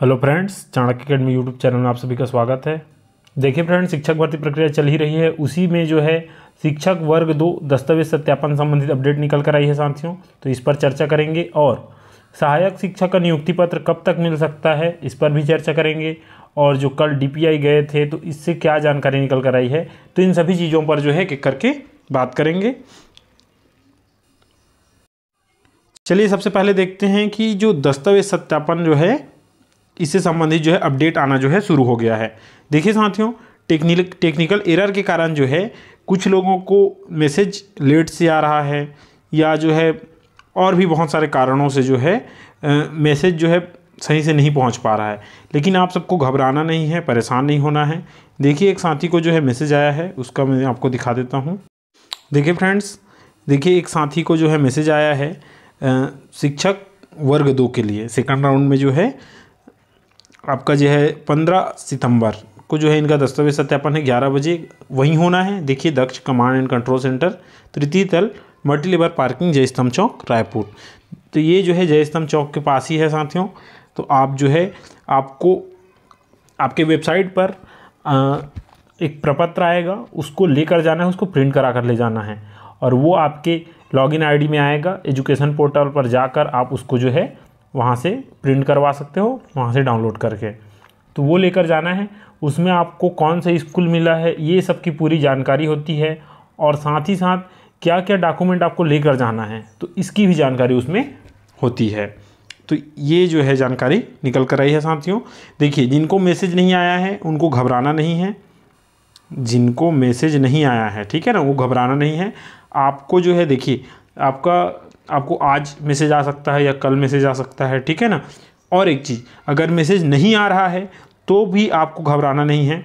hello friends Chanakya academy YouTube channel में आप सभी का स्वागत है देखिए फ्रेंड्स शिक्षक भर्ती प्रक्रिया चल ही रही है उसी में जो है शिक्षक वर्ग दो दस्तावेज सत्यापन संबंधित अपडेट निकल कर आई है साथियों तो इस पर चर्चा करेंगे और सहायक शिक्षक का नियुक्ति पत्र कब तक मिल सकता है इस पर भी चर्चा करेंगे और जो कल आई गए थे तो इससे क्या जानकारी निकल कर आई है तो इन सभी चीज़ों पर जो है कि करके बात करेंगे चलिए सबसे पहले देखते हैं कि जो दस्तावेज सत्यापन जो है इससे संबंधित जो है अपडेट आना जो है शुरू हो गया है देखिए साथियों टेक्निकल टेक्निकल एरर के कारण जो है कुछ लोगों को मैसेज लेट से आ रहा है या जो है और भी बहुत सारे कारणों से जो है मैसेज जो है सही से नहीं पहुंच पा रहा है लेकिन आप सबको घबराना नहीं है परेशान नहीं होना है देखिए एक साथी को जो है मैसेज आया है उसका मैं आपको दिखा देता हूँ देखिए फ्रेंड्स देखिए एक साथी को जो है मैसेज आया है शिक्षक वर्ग दो के लिए सेकंड राउंड में जो है आपका जो है पंद्रह सितंबर को जो है इनका दस्तावेज सत्यापन है ग्यारह बजे वहीं होना है देखिए Daksh command and control centre तृतीय तल multi labour parking Jaistambh Chowk Raipur तो ये जो है जयस्तंभ चौक के पास ही है साथियों तो आप जो है आपको आपके वेबसाइट पर आ, एक प्रपत्र आएगा उसको लेकर जाना है उसको प्रिंट करा कर ले जाना है और वो आपके लॉगिन आईडी में आएगा एजुकेशन पोर्टल पर जाकर आप उसको जो है वहाँ से प्रिंट करवा सकते हो वहाँ से डाउनलोड करके तो वो लेकर जाना है उसमें आपको कौन सा स्कूल मिला है ये सब की पूरी जानकारी होती है और साथ ही साथ क्या क्या डॉक्यूमेंट आपको लेकर जाना है तो इसकी भी जानकारी उसमें होती है तो ये जो है जानकारी निकल कर आई है साथियों देखिए जिनको मैसेज नहीं आया है उनको घबराना नहीं है जिनको मैसेज नहीं आया है ठीक है ना वो घबराना नहीं है आपको जो है देखिए आपका आपको आज मैसेज आ सकता है या कल मैसेज आ सकता है ठीक है ना और एक चीज़ अगर मैसेज नहीं आ रहा है तो भी आपको घबराना नहीं है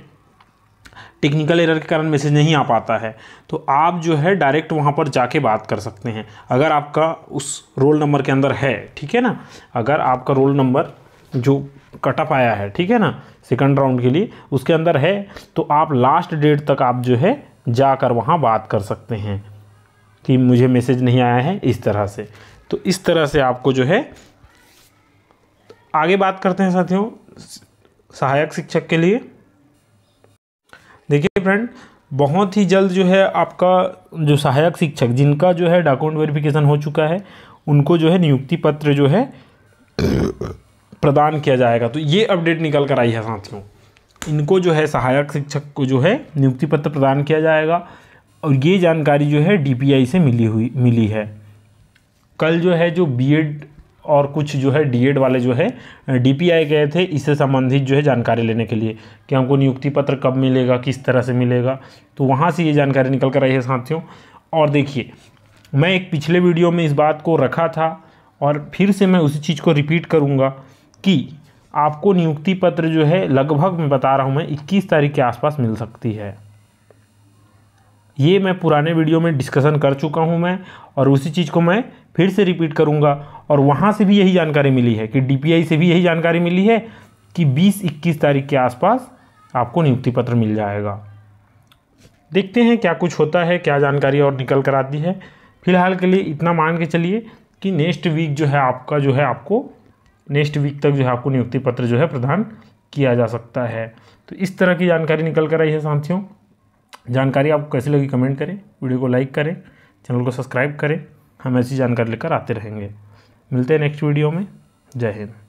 टेक्निकल एरर के कारण मैसेज नहीं आ पाता है तो आप जो है डायरेक्ट वहाँ पर जाके बात कर सकते हैं अगर आपका उस रोल नंबर के अंदर है ठीक है ना अगर आपका रोल नंबर जो कटअप आया है ठीक है ना सेकंड राउंड के लिए उसके अंदर है तो आप लास्ट डेट तक आप जो है जाकर वहाँ बात कर सकते हैं कि मुझे मैसेज नहीं आया है इस तरह से तो इस तरह से आपको जो है आगे बात करते हैं साथियों सहायक शिक्षक के लिए देखिए फ्रेंड बहुत ही जल्द जो है आपका जो सहायक शिक्षक जिनका जो है डॉक्यूमेंट वेरिफिकेशन हो चुका है उनको जो है नियुक्ति पत्र जो है प्रदान किया जाएगा तो ये अपडेट निकल कर आई है साथियों इनको जो है सहायक शिक्षक को जो है नियुक्ति पत्र प्रदान किया जाएगा और ये जानकारी जो है डीपीआई से मिली हुई मिली है कल जो है जो बीएड और कुछ जो है डीएड वाले जो है डीपीआई गए थे इससे संबंधित जो है जानकारी लेने के लिए कि हमको नियुक्ति पत्र कब मिलेगा किस तरह से मिलेगा तो वहाँ से ये जानकारी निकल कर आई है साथियों और देखिए मैं एक पिछले वीडियो में इस बात को रखा था और फिर से मैं उसी चीज़ को रिपीट करूँगा कि आपको नियुक्ति पत्र जो है लगभग मैं बता रहा हूँ मैं इक्कीस तारीख के आसपास मिल सकती है ये मैं पुराने वीडियो में डिस्कशन कर चुका हूँ मैं और उसी चीज़ को मैं फिर से रिपीट करूँगा और वहाँ से भी यही जानकारी मिली है कि डी से भी यही जानकारी मिली है कि बीस इक्कीस तारीख के आसपास आपको नियुक्ति पत्र मिल जाएगा देखते हैं क्या कुछ होता है क्या जानकारी और निकल कर आती है फिलहाल के लिए इतना मान के चलिए कि नेक्स्ट वीक जो है आपका जो है आपको नेक्स्ट वीक तक जो है आपको नियुक्ति पत्र जो है प्रदान किया जा सकता है तो इस तरह की जानकारी निकल कर आई है साथियों जानकारी आपको कैसी लगी कमेंट करें वीडियो को लाइक करें चैनल को सब्सक्राइब करें हम ऐसी जानकारी लेकर आते रहेंगे मिलते हैं नेक्स्ट वीडियो में जय हिंद